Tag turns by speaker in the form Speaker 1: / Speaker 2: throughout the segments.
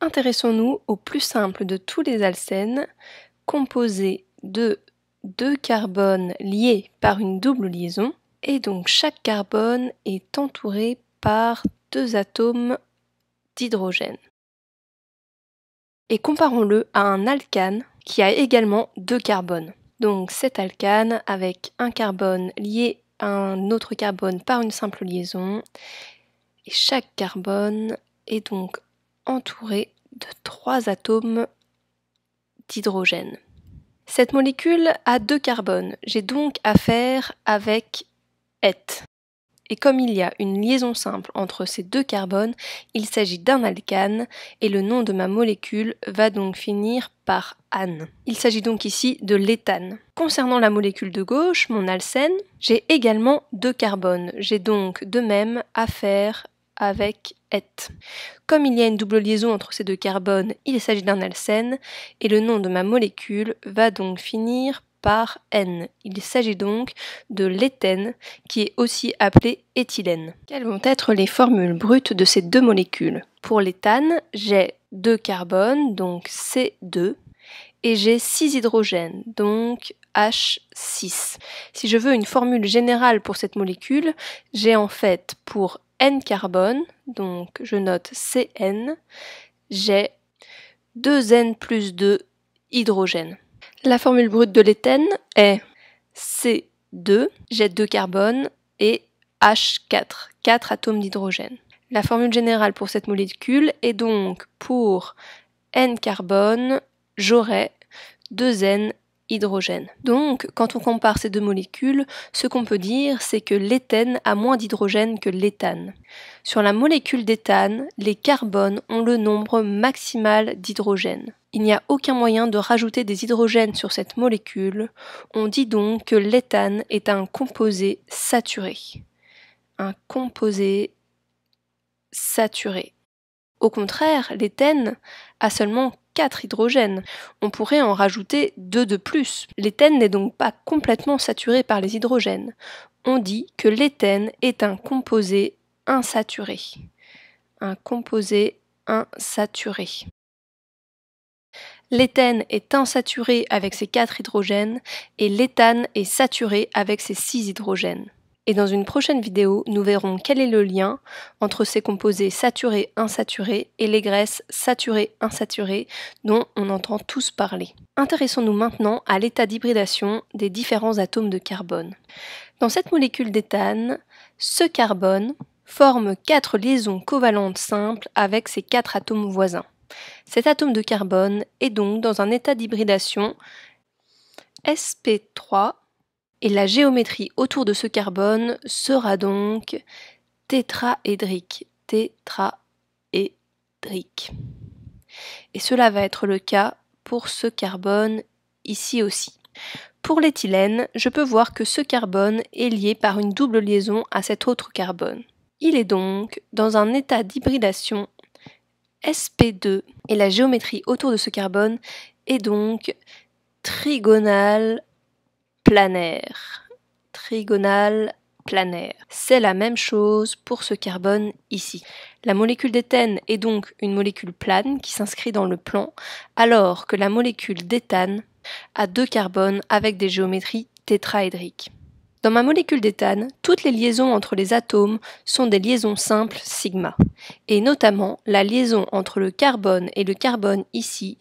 Speaker 1: Intéressons-nous au plus simple de tous les alcènes, composé de deux carbones liés par une double liaison, et donc chaque carbone est entouré par deux atomes d'hydrogène. Et comparons-le à un alcane qui a également deux carbones. Donc cet alcane avec un carbone lié à un autre carbone par une simple liaison, et chaque carbone est donc entouré de trois atomes d'hydrogène. Cette molécule a deux carbones, j'ai donc affaire avec et. Et comme il y a une liaison simple entre ces deux carbones, il s'agit d'un alcane et le nom de ma molécule va donc finir par an. Il s'agit donc ici de l'éthane. Concernant la molécule de gauche, mon alcène, j'ai également deux carbones. J'ai donc de même affaire avec comme il y a une double liaison entre ces deux carbones, il s'agit d'un alcène, et le nom de ma molécule va donc finir par N. Il s'agit donc de l'éthène, qui est aussi appelé éthylène. Quelles vont être les formules brutes de ces deux molécules Pour l'éthane, j'ai deux carbones, donc C2, et j'ai six hydrogènes, donc H6. Si je veux une formule générale pour cette molécule, j'ai en fait pour N carbone, donc je note CN, j'ai 2N plus 2 hydrogène. La formule brute de l'éthène est C2, j'ai 2 carbone et H4, 4 atomes d'hydrogène. La formule générale pour cette molécule est donc pour N carbone, j'aurai 2N hydrogène. Donc, quand on compare ces deux molécules, ce qu'on peut dire, c'est que l'éthène a moins d'hydrogène que l'éthane. Sur la molécule d'éthane, les carbones ont le nombre maximal d'hydrogène. Il n'y a aucun moyen de rajouter des hydrogènes sur cette molécule. On dit donc que l'éthane est un composé saturé. Un composé saturé. Au contraire, l'éthène a seulement 4 hydrogènes. On pourrait en rajouter 2 de plus. L'éthène n'est donc pas complètement saturé par les hydrogènes. On dit que l'éthène est un composé insaturé. Un composé insaturé. L'éthène est insaturé avec ses 4 hydrogènes et l'éthane est saturé avec ses 6 hydrogènes. Et dans une prochaine vidéo, nous verrons quel est le lien entre ces composés saturés, insaturés et les graisses saturées, insaturées dont on entend tous parler. Intéressons-nous maintenant à l'état d'hybridation des différents atomes de carbone. Dans cette molécule d'éthane, ce carbone forme quatre liaisons covalentes simples avec ses quatre atomes voisins. Cet atome de carbone est donc dans un état d'hybridation sp3 et la géométrie autour de ce carbone sera donc tétraédrique. Tétraédrique. Et cela va être le cas pour ce carbone ici aussi. Pour l'éthylène, je peux voir que ce carbone est lié par une double liaison à cet autre carbone. Il est donc dans un état d'hybridation sp2 et la géométrie autour de ce carbone est donc trigonale planaire. Trigonale planaire. C'est la même chose pour ce carbone ici. La molécule d'éthène est donc une molécule plane qui s'inscrit dans le plan, alors que la molécule d'éthane a deux carbones avec des géométries tétraédriques. Dans ma molécule d'éthane, toutes les liaisons entre les atomes sont des liaisons simples sigma, et notamment la liaison entre le carbone et le carbone ici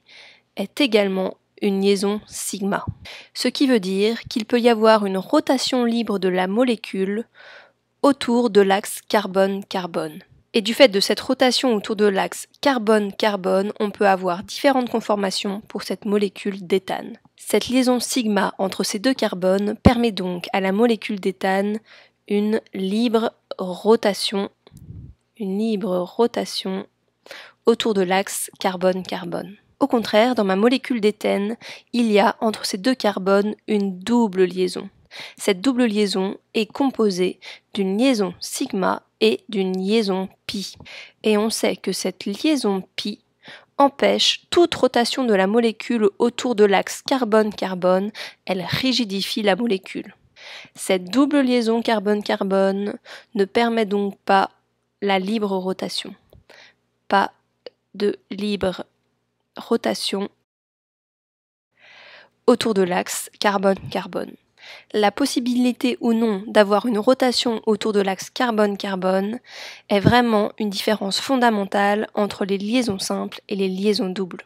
Speaker 1: est également une liaison sigma. Ce qui veut dire qu'il peut y avoir une rotation libre de la molécule autour de l'axe carbone-carbone. Et du fait de cette rotation autour de l'axe carbone-carbone, on peut avoir différentes conformations pour cette molécule d'éthane. Cette liaison sigma entre ces deux carbones permet donc à la molécule d'éthane une libre rotation, une libre rotation autour de l'axe carbone-carbone. Au contraire, dans ma molécule d'éthène, il y a entre ces deux carbones une double liaison. Cette double liaison est composée d'une liaison sigma et d'une liaison pi. Et on sait que cette liaison pi empêche toute rotation de la molécule autour de l'axe carbone-carbone, elle rigidifie la molécule. Cette double liaison carbone-carbone ne permet donc pas la libre rotation, pas de libre rotation autour de l'axe carbone-carbone. La possibilité ou non d'avoir une rotation autour de l'axe carbone-carbone est vraiment une différence fondamentale entre les liaisons simples et les liaisons doubles.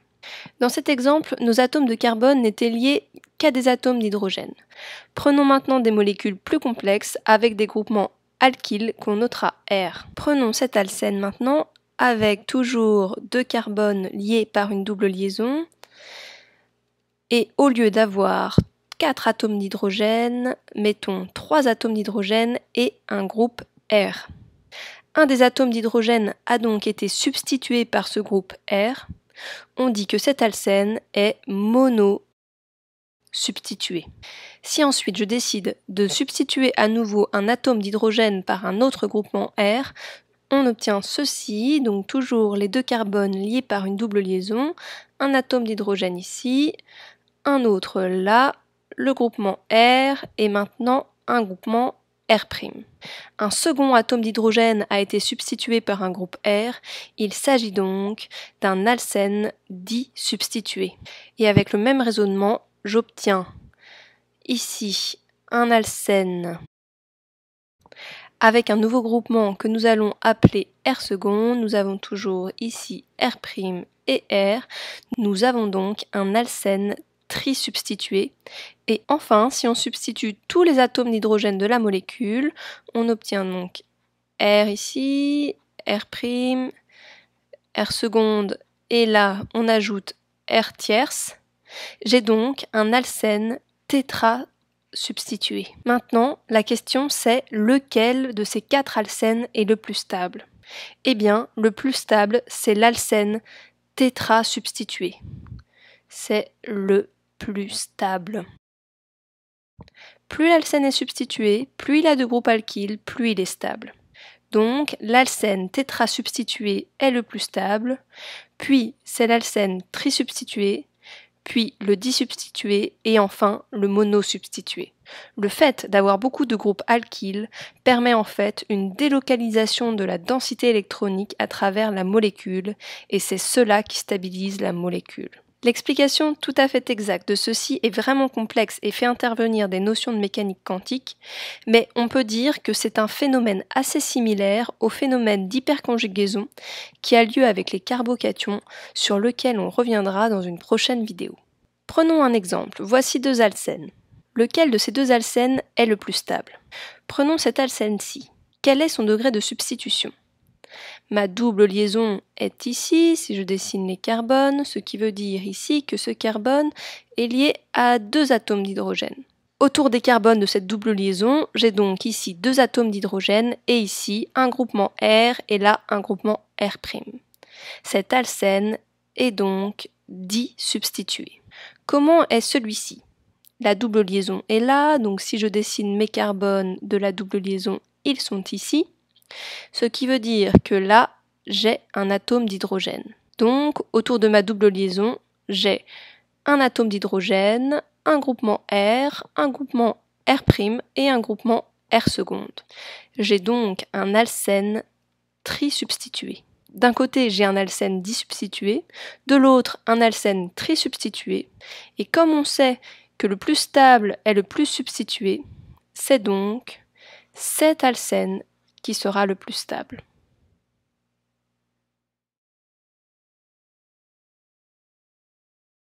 Speaker 1: Dans cet exemple, nos atomes de carbone n'étaient liés qu'à des atomes d'hydrogène. Prenons maintenant des molécules plus complexes avec des groupements alkyles qu'on notera R. Prenons cet alcène maintenant avec toujours deux carbones liés par une double liaison. Et au lieu d'avoir quatre atomes d'hydrogène, mettons trois atomes d'hydrogène et un groupe R. Un des atomes d'hydrogène a donc été substitué par ce groupe R. On dit que cet alcène est mono substitué. Si ensuite je décide de substituer à nouveau un atome d'hydrogène par un autre groupement R, on obtient ceci, donc toujours les deux carbones liés par une double liaison, un atome d'hydrogène ici, un autre là, le groupement R et maintenant un groupement R'. Un second atome d'hydrogène a été substitué par un groupe R, il s'agit donc d'un alcène dit substitué. Et avec le même raisonnement, j'obtiens ici un alcène avec un nouveau groupement que nous allons appeler R seconde, Nous avons toujours ici R' et R. Nous avons donc un alcène trisubstitué. Et enfin, si on substitue tous les atomes d'hydrogène de la molécule, on obtient donc R ici, R', R seconde, et là on ajoute R tierce. J'ai donc un alcène tétra Maintenant, la question c'est lequel de ces quatre alcènes est le plus stable Eh bien, le plus stable, c'est l'alcène tétra substitué. C'est le plus stable. Plus l'alcène est substitué, plus il a de groupe alkyle, plus il est stable. Donc, l'alcène tétra substitué est le plus stable, puis c'est l'alcène trisubstitué, puis le disubstitué et enfin le monosubstitué. Le fait d'avoir beaucoup de groupes alkyles permet en fait une délocalisation de la densité électronique à travers la molécule et c'est cela qui stabilise la molécule. L'explication tout à fait exacte de ceci est vraiment complexe et fait intervenir des notions de mécanique quantique, mais on peut dire que c'est un phénomène assez similaire au phénomène d'hyperconjugaison qui a lieu avec les carbocations sur lequel on reviendra dans une prochaine vidéo. Prenons un exemple, voici deux alcènes. Lequel de ces deux alcènes est le plus stable Prenons cet alcène-ci. Quel est son degré de substitution Ma double liaison est ici, si je dessine les carbones, ce qui veut dire ici que ce carbone est lié à deux atomes d'hydrogène. Autour des carbones de cette double liaison, j'ai donc ici deux atomes d'hydrogène et ici un groupement R et là un groupement R'. Cet alcène est donc dit Comment est celui-ci La double liaison est là, donc si je dessine mes carbones de la double liaison, ils sont ici. Ce qui veut dire que là, j'ai un atome d'hydrogène. Donc, autour de ma double liaison, j'ai un atome d'hydrogène, un groupement R, un groupement R' et un groupement R seconde. J'ai donc un alcène trisubstitué. D'un côté, j'ai un alcène disubstitué, de l'autre, un alcène trisubstitué, et comme on sait que le plus stable est le plus substitué, c'est donc cet alcène qui sera le plus stable.